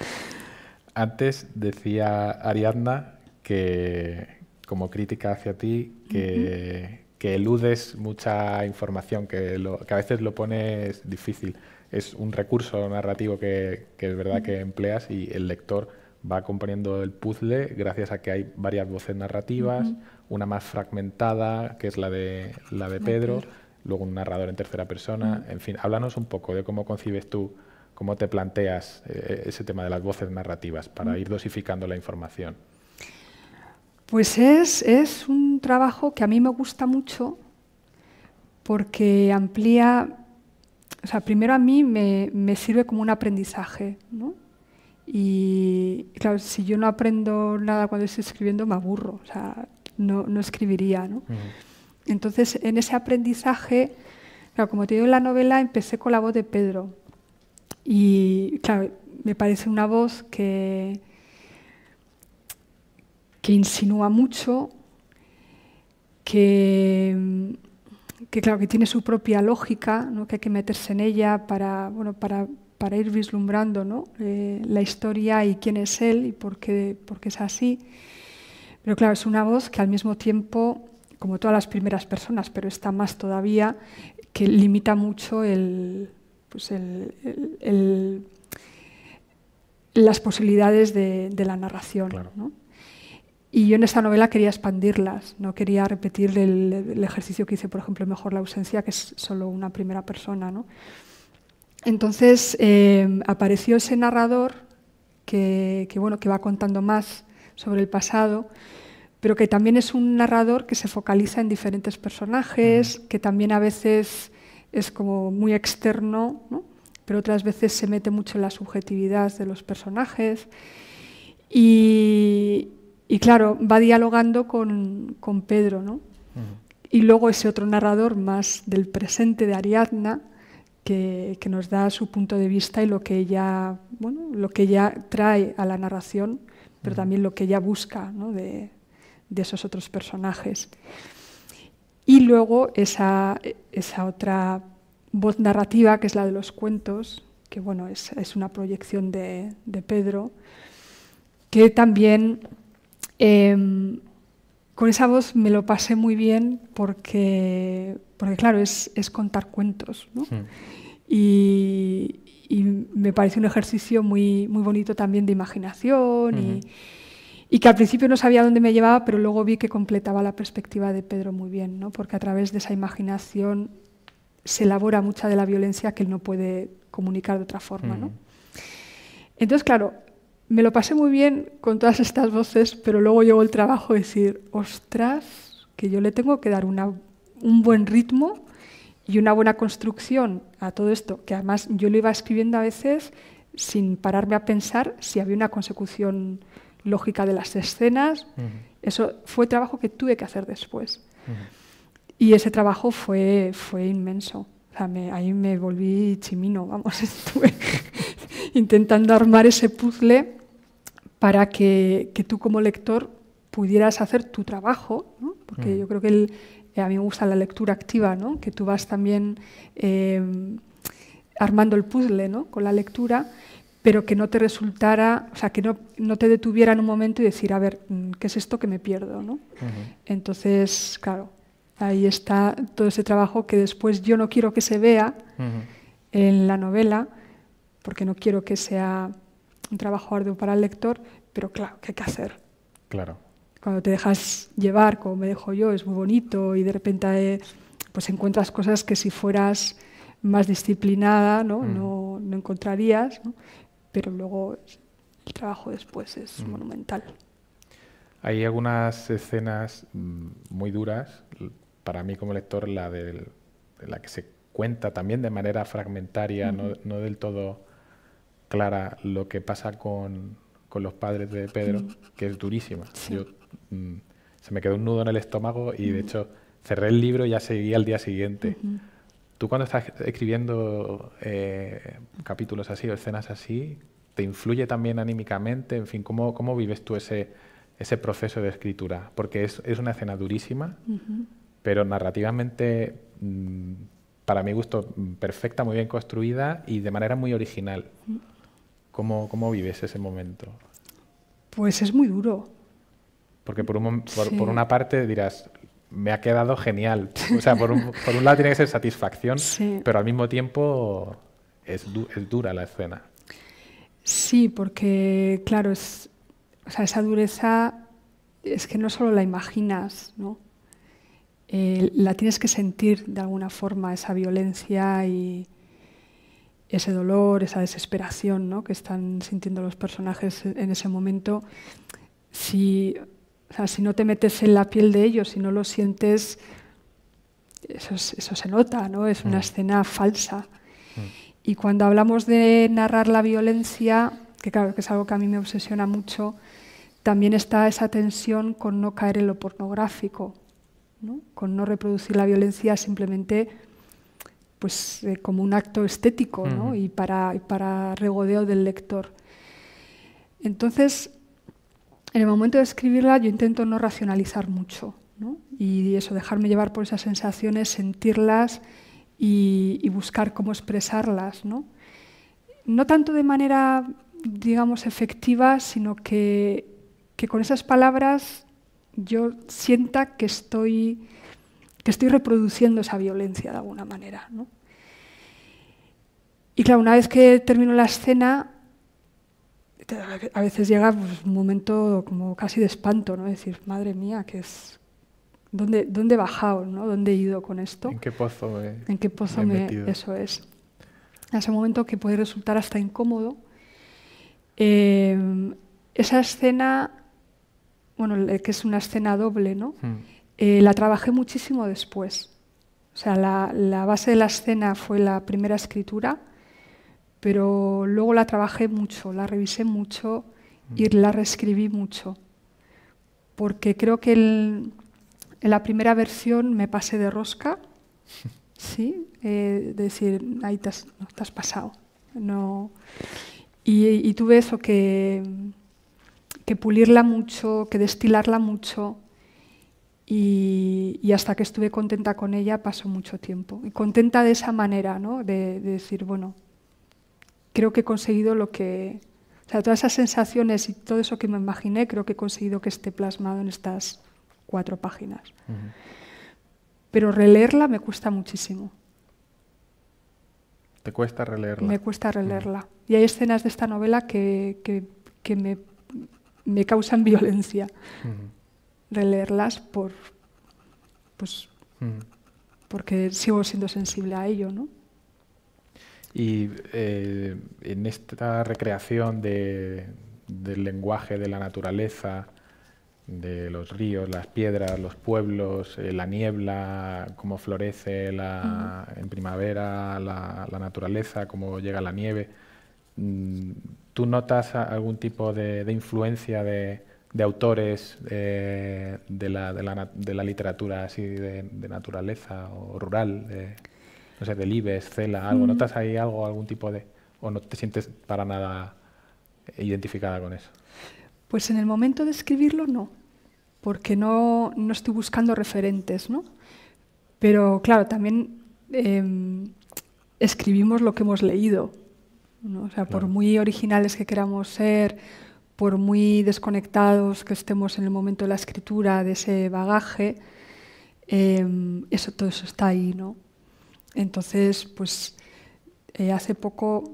Antes decía Ariadna que, como crítica hacia ti, que, que eludes mucha información, que, que a veces lo pones difícil es un recurso narrativo que, es verdad que empleas y el lector va componiendo el puzzle gracias a que hay varias voces narrativas, una más fragmentada, que es la de, la de Pedro, luego un narrador en tercera persona. En fin, háblanos un poco de cómo concibes tú, cómo te planteas eh, ese tema de las voces narrativas para ir dosificando la información. Pues es, es un trabajo que a mí me gusta mucho porque amplía o sea, primero a mí me, sirve como un aprendizaje, ¿no? Y claro, si yo no aprendo nada cuando estoy escribiendo, me aburro, o sea, no, no escribiría, ¿no? Entonces, en ese aprendizaje, claro, como te digo en la novela, empecé con la voz de Pedro. Y claro, me parece una voz que, que insinúa mucho, que que claro, que tiene su propia lógica, que hay que meterse en ella para, bueno, para, ir vislumbrando eh, la historia y quién es él y por qué, por qué es así. Pero claro, es una voz que al mismo tiempo, como todas las primeras personas, pero está más todavía, que limita mucho el, pues las posibilidades de, la narración. ¿no? Y yo en esta novela quería expandirlas, no quería repetir el, ejercicio que hice, por ejemplo, Mejor la ausencia, que es solo una primera persona. Entonces eh, apareció ese narrador que, bueno, que va contando más sobre el pasado, pero que también es un narrador que se focaliza en diferentes personajes, que también a veces es como muy externo, ¿no? pero otras veces se mete mucho en la subjetividad de los personajes. Y, y claro, va dialogando con, Pedro, ¿no? Y luego ese otro narrador más del presente de Ariadna, que, nos da su punto de vista y lo que ella, bueno, lo que ella trae a la narración, pero también lo que ella busca de, esos otros personajes. Y luego esa, esa otra voz narrativa, que es la de los cuentos, que bueno, es, es una proyección de, de Pedro, que también Em, con esa voz me lo pasé muy bien porque, porque claro, es, contar cuentos. ¿no? Y, me parece un ejercicio muy, muy bonito también de imaginación y, que al principio no sabía dónde me llevaba, pero luego vi que completaba la perspectiva de Pedro muy bien, porque a través de esa imaginación se elabora mucha de la violencia que él no puede comunicar de otra forma. Entonces, claro, me lo pasé muy bien con todas estas voces, pero luego llegó el trabajo de decir, ostras, que yo le tengo que dar un buen ritmo y una buena construcción a todo esto, que además yo lo iba escribiendo a veces sin pararme a pensar si había una consecución lógica de las escenas. Eso fue trabajo que tuve que hacer después. Y ese trabajo fue, inmenso. ahí me volví chimino, vamos, estuve intentando armar ese puzzle para que, tú como lector pudieras hacer tu trabajo, porque mm. yo creo que a mí me gusta la lectura activa, ¿no? que tú vas también em, armando el puzzle con la lectura, pero que no te resultara, o sea, que no, no, te detuviera en un momento y decir, a ver, mm, ¿qué es esto que me pierdo? ¿no? Entonces, claro, ahí está todo ese trabajo que después yo no quiero que se vea en la novela, porque no quiero que sea un trabajo arduo para el lector, pero claro, ¿qué hay que hacer? Claro. Cuando te dejas llevar, como me dejo yo, es muy bonito y de repente pues encuentras cosas que si fueras más disciplinada no, mm. no, encontrarías, pero luego el trabajo después es mm. monumental. Hay algunas escenas mm, muy duras, para mí como lector, la de la que se cuenta también de manera fragmentaria, no, del todo clara lo que pasa con, con los padres de Pedro, que es durísima. Yo, mm, se me quedó un nudo en el estómago y de hecho cerré el libro y ya seguí al día siguiente. Tú cuando estás escribiendo eh, capítulos así o escenas así, ¿te influye también anímicamente? En fin, ¿cómo, cómo vives tú ese, ese proceso de escritura? Porque es, es una escena durísima, pero narrativamente, mm, para mi gusto, mm, perfecta, muy bien construida y de manera muy original. ¿Cómo, vives ese momento? Pues es muy duro. Porque por, por, una parte dirás, me ha quedado genial. O sea, por un, lado tiene que ser satisfacción, pero al mismo tiempo es, dura la escena. Sí, porque claro, esa dureza es que no solo la imaginas, ¿no? Eh, la tienes que sentir de alguna forma, esa violencia y, ese dolor, esa desesperación ¿no? que están sintiendo los personajes en ese momento, si, si no te metes en la piel de ellos, si no lo sientes, eso, se nota, ¿no? es una mm. escena falsa. Mm. Y cuando hablamos de narrar la violencia, que claro que es algo que a mí me obsesiona mucho, también está esa tensión con no caer en lo pornográfico, con no reproducir la violencia simplemente pues, eh, como un acto estético y, para, regodeo del lector. Entonces, en el momento de escribirla yo intento no racionalizar mucho y eso, dejarme llevar por esas sensaciones, sentirlas y, buscar cómo expresarlas. ¿no? tanto de manera, digamos, efectiva, sino que con esas palabras yo sienta que estoy que estoy reproduciendo esa violencia de alguna manera. ¿no? Y claro, una vez que termino la escena, a veces llega pues, un momento como casi de espanto, ¿no? Decir, madre mía, que es... ¿Dónde, dónde he bajado? ¿no? ¿Dónde he ido con esto? ¿En qué pozo me, Eso es. En ese momento que puede resultar hasta incómodo. Em, esa escena, bueno, que es una escena doble, ¿no? Hmm. Eh, la trabajé muchísimo después. O sea, la, base de la escena fue la primera escritura, pero luego la trabajé mucho, la revisé mucho mm. y la reescribí mucho. Porque creo que en la primera versión me pasé de rosca, ¿sí? Eh, de decir, ahí te has, pasado. No. Y, y, tuve eso que, que pulirla mucho, que destilarla mucho y, hasta que estuve contenta con ella pasó mucho tiempo. Y contenta de esa manera, ¿no? de, decir, bueno, creo que he conseguido lo que... O sea, todas esas sensaciones y todo eso que me imaginé, creo que he conseguido que esté plasmado en estas cuatro páginas. Pero releerla me cuesta muchísimo. ¿Te cuesta releerla? Me cuesta releerla. Y hay escenas de esta novela que, que, me, me, causan violencia releerlas por, pues, porque sigo siendo sensible a ello, ¿no? Y eh, en esta recreación del lenguaje de la naturaleza, de los ríos, las piedras, los pueblos, eh, la niebla, cómo florece la, en primavera la, naturaleza, cómo llega la nieve. Mm, ¿Tú notas algún tipo de, de influencia de, de autores eh, de, la, de, de, la, literatura así de, naturaleza o rural, no sé, de Libes Cela, algo? ¿Notas ahí algo, algún tipo de...? ¿O no te sientes para nada identificada con eso? Pues en el momento de escribirlo no, porque no, estoy buscando referentes, ¿no? Pero claro, también em, escribimos lo que hemos leído, ¿no? O sea, por muy originales que queramos ser por muy desconectados que estemos en el momento de la escritura, de ese bagaje, em, eso, todo eso está ahí, ¿no? Entonces, pues eh, hace poco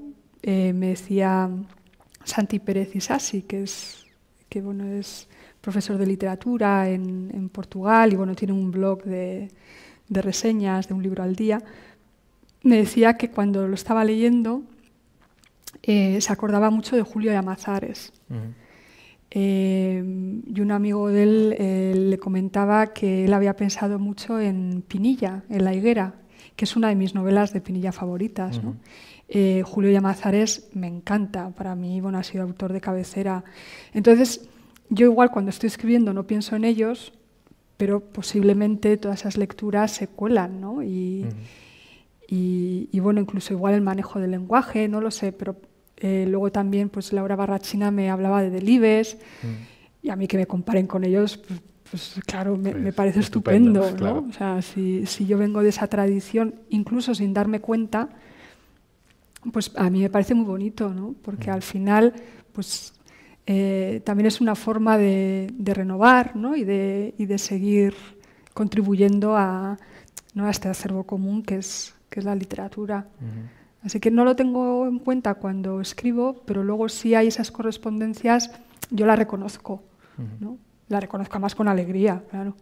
eh, me decía Santi Pérez Isasi, que es, que, bueno, es profesor de literatura en, Portugal y bueno, tiene un blog de reseñas de un libro al día, me decía que cuando lo estaba leyendo, eh, se acordaba mucho de Julio Llamazares. Eh, y un amigo de él eh, le comentaba que él había pensado mucho en Pinilla, en La Higuera, que es una de mis novelas de Pinilla favoritas. Julio Llamazares me encanta, para mí bueno, ha sido autor de cabecera. Entonces, yo igual cuando estoy escribiendo no pienso en ellos, pero posiblemente todas esas lecturas se cuelan, ¿no? Y, y bueno, incluso igual el manejo del lenguaje, no lo sé, pero eh, luego también, pues Laura Barrachina me hablaba de Delibes mm. y a mí que me comparen con ellos, pues, pues claro, me, pues, parece estupendo. ¿no? O sea, si, si, yo vengo de esa tradición, incluso sin darme cuenta, pues a mí me parece muy bonito, ¿no? Porque mm. al final, pues eh, también es una forma de, renovar y, de, y, de, seguir contribuyendo a, ¿no? este acervo común que es, que es la literatura. Así que no lo tengo en cuenta cuando escribo, pero luego si hay esas correspondencias, yo la reconozco. ¿no? La reconozco más con alegría, claro.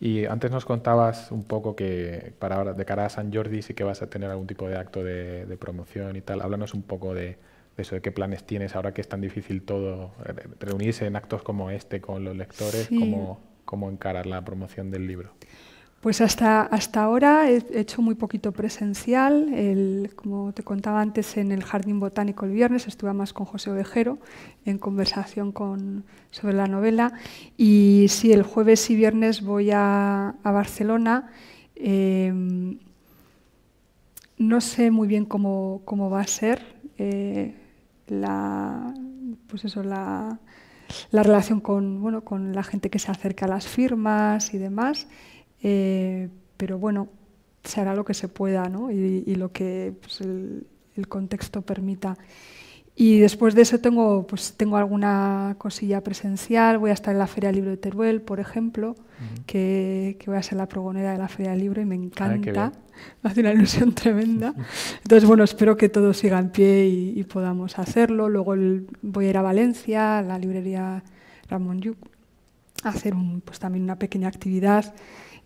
Y antes nos contabas un poco que para de cara a San Jordi sí que vas a tener algún tipo de acto de, promoción y tal. Háblanos un poco de, eso, de qué planes tienes ahora que es tan difícil todo, eh, reunirse en actos como este con los lectores, cómo, cómo encarar la promoción del libro. Pues hasta, hasta ahora he hecho muy poquito presencial. como te contaba antes, en el Jardín Botánico el viernes estuve más con José Ovejero en conversación sobre la novela. Y si el jueves y viernes voy a, Barcelona. Em, no sé muy bien cómo, va a ser eh, la, pues eso, la, relación con la gente que se acerca a las firmas y demás. Eh, pero bueno, se hará lo que se pueda ¿no? y, lo que pues, el, contexto permita. Y después de eso tengo, pues, tengo alguna cosilla presencial. Voy a estar en la Feria Libre de Teruel, por ejemplo, que, que, voy a ser la progonera de la Feria Libre y me encanta. me hace una ilusión tremenda. Entonces, bueno, espero que todo siga en pie y, podamos hacerlo. Luego voy a ir a Valencia, a la librería Ramón Lluc, a hacer un, pues, también una pequeña actividad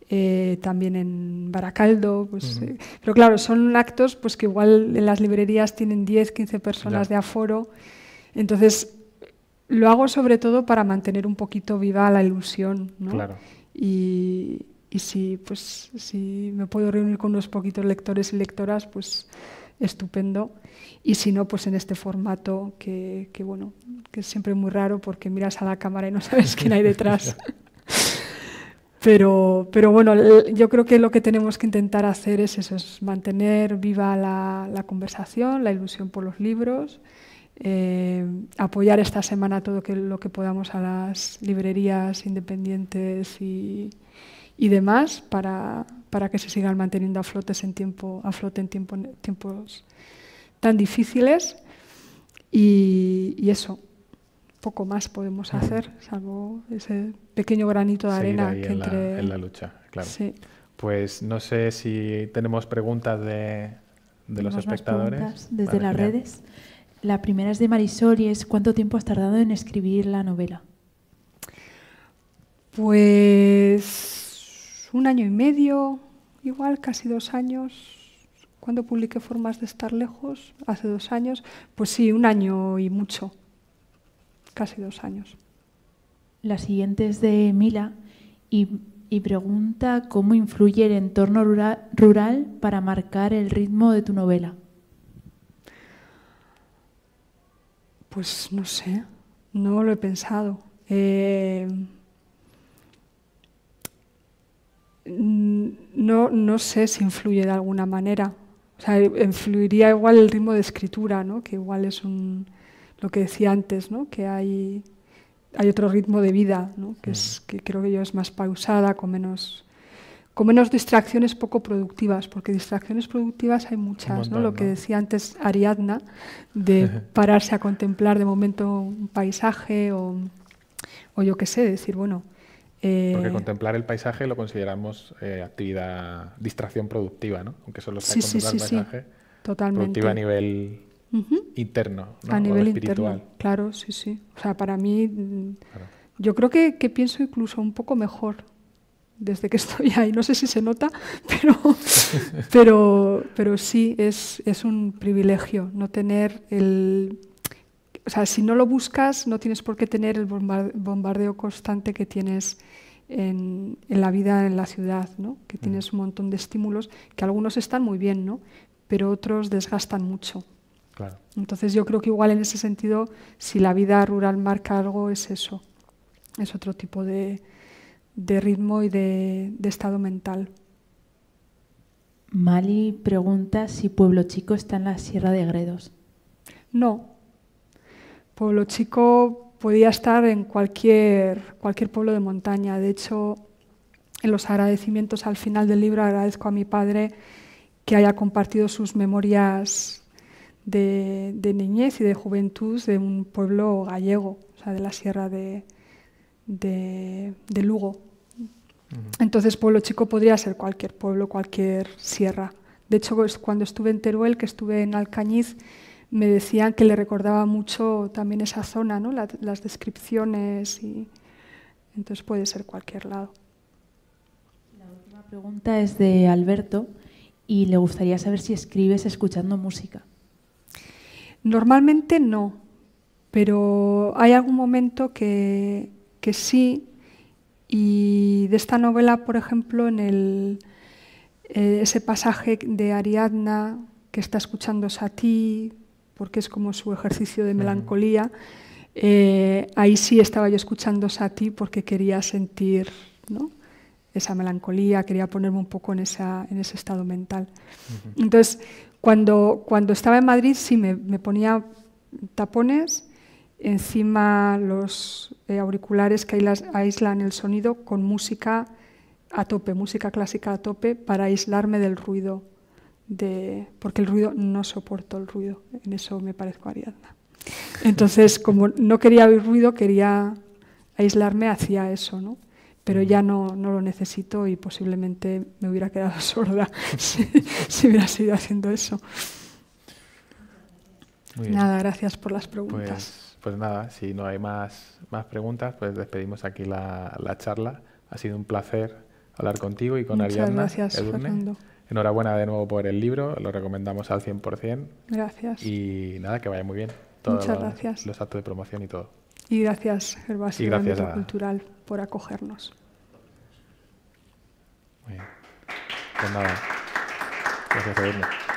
eh, también en Baracaldo. Pues, eh, pero claro, son actos pues, que igual en las librerías tienen 10, 15 personas de aforo. Entonces, lo hago sobre todo para mantener un poquito viva la ilusión. Y, si, pues, si me puedo reunir con unos poquitos lectores y lectoras, pues estupendo. Y si no, pues en este formato que bueno, que es siempre muy raro porque miras a la cámara y no sabes quién hay detrás. Pero, pero bueno, yo creo que lo que tenemos que intentar hacer es eso, mantener viva la, conversación, la ilusión por los libros, eh, apoyar esta semana todo lo que podamos a las librerías independientes y, demás para, que se sigan manteniendo a, tiempo, a flote en tiempos tan difíciles. y eso, poco más podemos hacer, salvo ese pequeño granito de arena que entre... en la lucha, claro. Pues no sé si tenemos preguntas de, de los espectadores. desde las redes. La primera es de Marisol y es ¿cuánto tiempo has tardado en escribir la novela? Pues un año y medio, igual casi dos años. Cuando publiqué Formas de estar lejos, hace dos años, pues sí, un año y mucho casi dos años. La siguiente es de Mila y, pregunta cómo influye el entorno rural, para marcar el ritmo de tu novela. Pues no sé, no lo he pensado. Eh, no, no, sé si influye de alguna manera. O sea, influiría igual el ritmo de escritura, ¿no? que igual es un, lo que decía antes, ¿no? que hay, hay otro ritmo de vida, ¿no? que, es, creo que yo es más pausada, con menos, con menos distracciones poco productivas, porque distracciones productivas hay muchas, ¿no? Lo que decía antes Ariadna, de pararse a contemplar de momento un paisaje o, o yo qué sé, decir, bueno, eh, porque contemplar el paisaje lo consideramos eh, actividad, distracción productiva, ¿no? Aunque solo sea sí, contemplar sí, sí, el paisaje. Totalmente. Productiva a nivel interno, a nivel espiritual. claro, sí, sí. O sea, para mí, mm, yo creo que, pienso incluso un poco mejor desde que estoy ahí. No sé si se nota, pero, pero, pero sí, es, un privilegio no tener el... O sea, si no lo buscas, no tienes por qué tener el bombardeo constante que tienes en, en, la vida en la ciudad, ¿no? que tienes un montón de estímulos que algunos están muy bien, ¿no? pero otros desgastan mucho. Entonces yo creo que igual en ese sentido, si la vida rural marca algo, es eso. Es otro tipo de, ritmo y de, estado mental. Mali pregunta si Pueblo Chico está en la Sierra de Gredos. No. Pueblo Chico podía estar en cualquier, cualquier pueblo de montaña. De hecho, en los agradecimientos al final del libro agradezco a mi padre que haya compartido sus memorias de, niñez y de juventud de un pueblo gallego, o sea, de la sierra de, de, Lugo. Entonces, pueblo chico podría ser cualquier pueblo, cualquier sierra. De hecho, cuando estuve en Teruel, que estuve en Alcañiz, me decían que le recordaba mucho también esa zona, ¿no? las descripciones y entonces puede ser cualquier lado. La última pregunta es de Alberto y le gustaría saber si escribes escuchando música. Normalmente no, pero hay algún momento que, sí. Y de esta novela, por ejemplo, en el, eh, ese pasaje de Ariadna que está escuchando ti, porque es como su ejercicio de mm. melancolía, eh, ahí sí estaba yo escuchando ti porque quería sentir esa melancolía, quería ponerme un poco en, en ese estado mental. Entonces, cuando, estaba en Madrid sí me, ponía tapones, encima los eh, auriculares que aíslan el sonido con música a tope, música clásica a tope, para aislarme del ruido, de, porque el ruido no soporto el ruido, en eso me parezco Ariadna. Entonces, como no quería oír ruido, quería aislarme hacia eso, ¿no? pero ya no, no, lo necesito y posiblemente me hubiera quedado sorda si, hubiera seguido haciendo eso. nada, gracias por las preguntas. Pues, pues, nada, si no hay más, más preguntas, pues despedimos aquí la, charla. Ha sido un placer hablar contigo y con Muchas Gracias, Fernando. Enhorabuena de nuevo por el libro, lo recomendamos al 100%. Gracias. Y nada, que vaya muy bien. Muchas gracias. Los actos de promoción y todo. Y gracias, Herbáceo a... Cultural, por acogernos. Muy bien. Pues nada, gracias a